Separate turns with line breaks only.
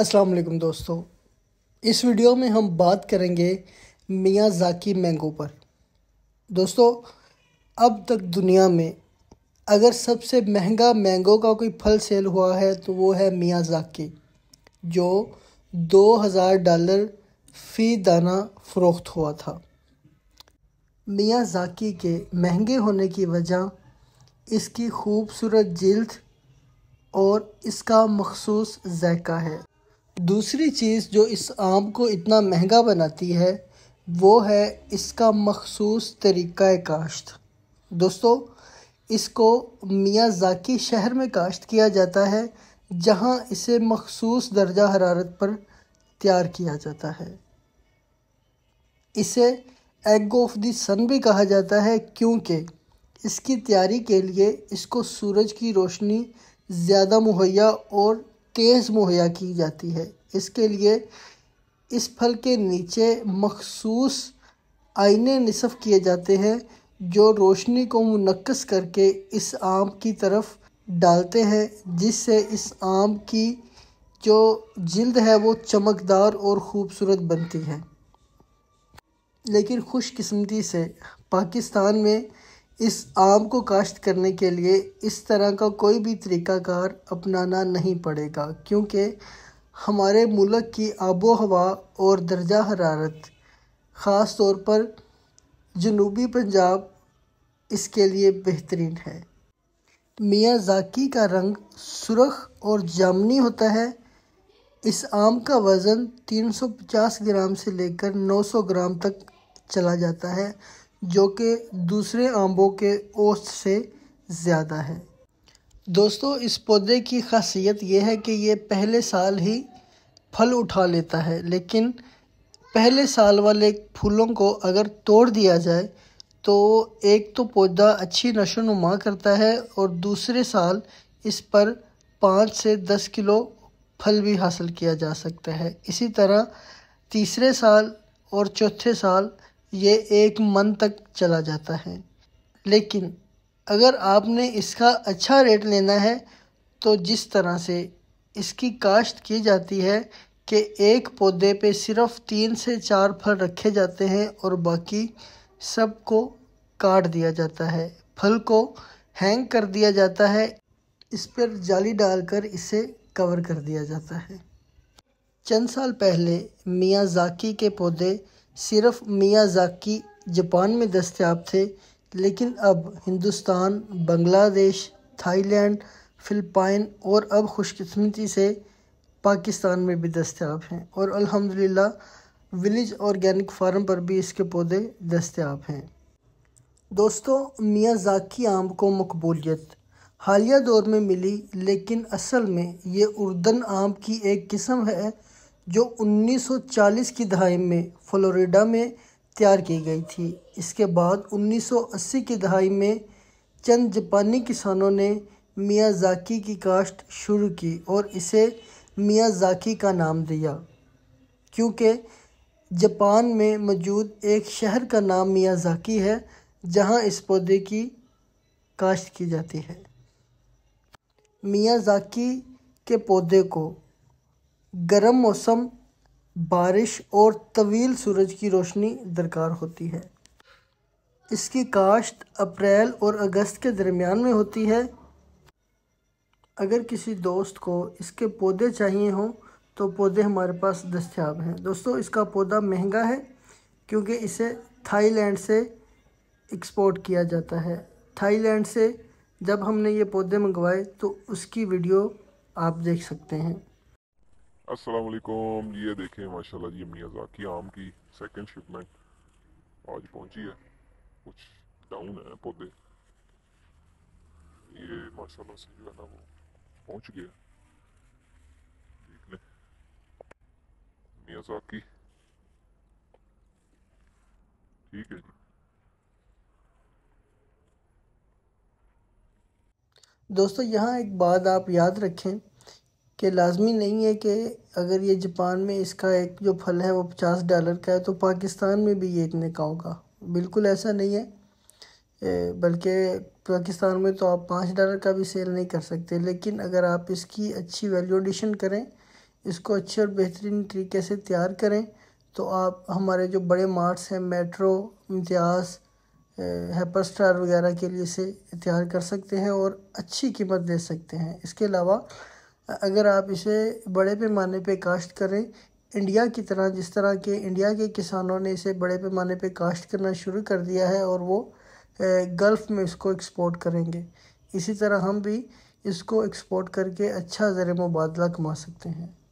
अस्सलाम वालेकुम दोस्तों इस वीडियो में हम बात करेंगे मियाँ जाकी मैंगो पर दोस्तों अब तक दुनिया में अगर सबसे महंगा मैंगो का कोई फल सेल हुआ है तो वो है मियाँ जाकी जो 2000 डॉलर फ़ी दाना फ़रोख्त हुआ था मियाँ जाकी के महंगे होने की वजह इसकी खूबसूरत जल्द और इसका मखसूस जायका है दूसरी चीज़ जो इस आम को इतना महंगा बनाती है वो है इसका मखसूस तरीक़ा काश्त दोस्तों इसको मियाँ जाकी शहर में काश्त किया जाता है जहाँ इसे मखसूस दर्जा हरारत पर तैयार किया जाता है इसे एग ऑफ द सन भी कहा जाता है क्योंकि इसकी तैयारी के लिए इसको सूरज की रोशनी ज़्यादा मुहैया और तेज़ मुहैया की जाती है इसके लिए इस फल के नीचे मखसूस आईने नसफ़ किए जाते हैं जो रोशनी को मुनक्स करके इस आम की तरफ डालते हैं जिससे इस आम की जो जल्द है वो चमकदार और ख़ूबसूरत बनती है लेकिन खुशकस्मती से पाकिस्तान में इस आम को काश्त करने के लिए इस तरह का कोई भी तरीक़ाकार अपनाना नहीं पड़ेगा क्योंकि हमारे मुल्क की आबो हवा और दर्जा हरारत ख़ास तौर पर जनूबी पंजाब इसके लिए बेहतरीन है मियाँ जाकी का रंग सुरख और जामनी होता है इस आम का वज़न 350 ग्राम से लेकर 900 ग्राम तक चला जाता है जो कि दूसरे आम्बों के औसत से ज़्यादा है दोस्तों इस पौधे की खासियत यह है कि ये पहले साल ही फल उठा लेता है लेकिन पहले साल वाले फूलों को अगर तोड़ दिया जाए तो एक तो पौधा अच्छी नशो नुमा करता है और दूसरे साल इस पर पाँच से दस किलो फल भी हासिल किया जा सकता है इसी तरह तीसरे साल और चौथे साल ये एक मन तक चला जाता है लेकिन अगर आपने इसका अच्छा रेट लेना है तो जिस तरह से इसकी काश्त की जाती है कि एक पौधे पे सिर्फ तीन से चार फल रखे जाते हैं और बाकी सब को काट दिया जाता है फल को हैंग कर दिया जाता है इस पर जाली डालकर इसे कवर कर दिया जाता है चंद साल पहले मियाँ जाकी के पौधे सिर्फ मियाजाकी जापान में दस्तियाब थे लेकिन अब हिंदुस्तान बांग्लादेश थाईलैंड फ़िलिपाइन और अब खुशकस्मती से पाकिस्तान में भी दस्तियाब हैं और अल्हम्दुलिल्लाह विलेज ऑर्गेनिक फार्म पर भी इसके पौधे दस्तियाब हैं दोस्तों मियाजाकी आम को मकबूलियत हालिया दौर में मिली लेकिन असल में ये उर्दन आम की एक किस्म है जो 1940 की दहाई में फ्लोरिडा में तैयार की गई थी इसके बाद 1980 की दहाई में चंद जापानी किसानों ने मियाजाकी की काश्त शुरू की और इसे मियाजाकी का नाम दिया क्योंकि जापान में मौजूद एक शहर का नाम मियाजाकी है जहां इस पौधे की काश्त की जाती है मियाजाकी के पौधे को गर्म मौसम बारिश और तवील सूरज की रोशनी दरकार होती है इसकी काश्त अप्रैल और अगस्त के दरमियान में होती है अगर किसी दोस्त को इसके पौधे चाहिए हों तो पौधे हमारे पास दस्तियाब हैं दोस्तों इसका पौधा महंगा है क्योंकि इसे थाईलैंड से एक्सपोर्ट किया जाता है थाईलैंड से जब हमने ये पौधे मंगवाए तो उसकी वीडियो आप देख सकते हैं असलकुम ये देखें माशाल्लाह जी अमनी अजाकी आम की सेकंड शिपमेंट आज पहुंची है कुछ डाउन है पौधे ये माशाल्लाह से जो है ना वो पहुंच गया देख लें मियाजाकी ठीक है जी दोस्तों यहाँ एक बात आप याद रखें कि लाजमी नहीं है कि अगर ये जापान में इसका एक जो फल है वो पचास डॉलर का है तो पाकिस्तान में भी ये इतने का होगा बिल्कुल ऐसा नहीं है बल्कि पाकिस्तान में तो आप पाँच डॉलर का भी सेल नहीं कर सकते लेकिन अगर आप इसकी अच्छी वैल्यू एडिशन करें इसको अच्छे और बेहतरीन तरीके से तैयार करें तो आप हमारे जो बड़े मार्ट्स हैं मेट्रो इम्तियाज़ हैपर स्टार वगैरह के लिए इसे तैयार कर सकते हैं और अच्छी कीमत दे सकते हैं इसके अलावा अगर आप इसे बड़े पैमाने पे काश्त करें इंडिया की तरह जिस तरह के इंडिया के किसानों ने इसे बड़े पैमाने पे काश्त करना शुरू कर दिया है और वो गल्फ़ में इसको एक्सपोर्ट करेंगे इसी तरह हम भी इसको एक्सपोर्ट करके अच्छा ज़र मुबादला कमा सकते हैं